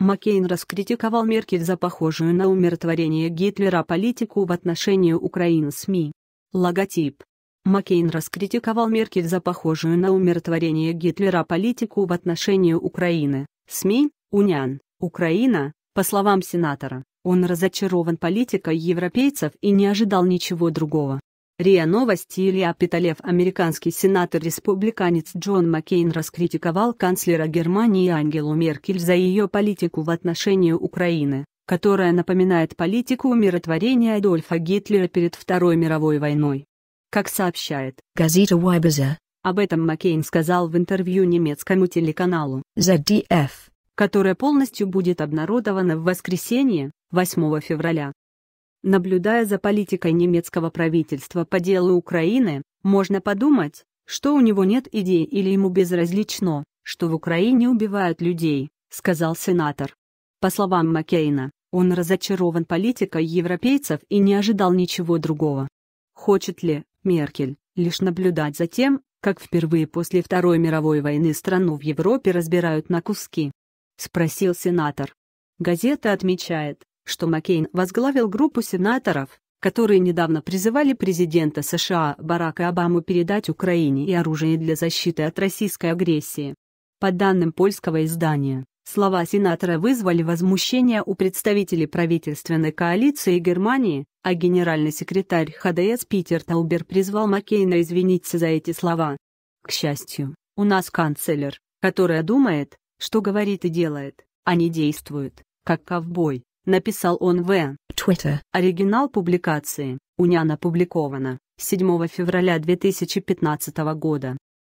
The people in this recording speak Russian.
Маккейн раскритиковал Меркель за похожую на умиротворение Гитлера политику в отношении Украины СМИ. Логотип. Маккейн раскритиковал Меркель за похожую на умиротворение Гитлера политику в отношении Украины, СМИ, УНИАН, Украина, по словам сенатора, он разочарован политикой европейцев и не ожидал ничего другого. РИА Новости Илья Питалев, американский сенатор-республиканец Джон Маккейн раскритиковал канцлера Германии Ангелу Меркель за ее политику в отношении Украины, которая напоминает политику умиротворения Адольфа Гитлера перед Второй мировой войной. Как сообщает газета Вайбеза, об этом Маккейн сказал в интервью немецкому телеканалу ZDF, которое полностью будет обнародовано в воскресенье, 8 февраля. Наблюдая за политикой немецкого правительства по делу Украины, можно подумать, что у него нет идей или ему безразлично, что в Украине убивают людей, сказал сенатор. По словам Маккейна, он разочарован политикой европейцев и не ожидал ничего другого. Хочет ли Меркель лишь наблюдать за тем, как впервые после Второй мировой войны страну в Европе разбирают на куски? Спросил сенатор. Газета отмечает, что Маккейн возглавил группу сенаторов, которые недавно призывали президента США Барака Обаму передать Украине и оружие для защиты от российской агрессии. По данным польского издания, слова сенатора вызвали возмущение у представителей правительственной коалиции Германии, а генеральный секретарь ХДС Питер Таубер призвал Маккейна извиниться за эти слова. К счастью, у нас канцлер, которая думает, что говорит и делает, а не действует, как ковбой написал он в Twitter. Оригинал публикации. у Унян опубликовано 7 февраля 2015 года.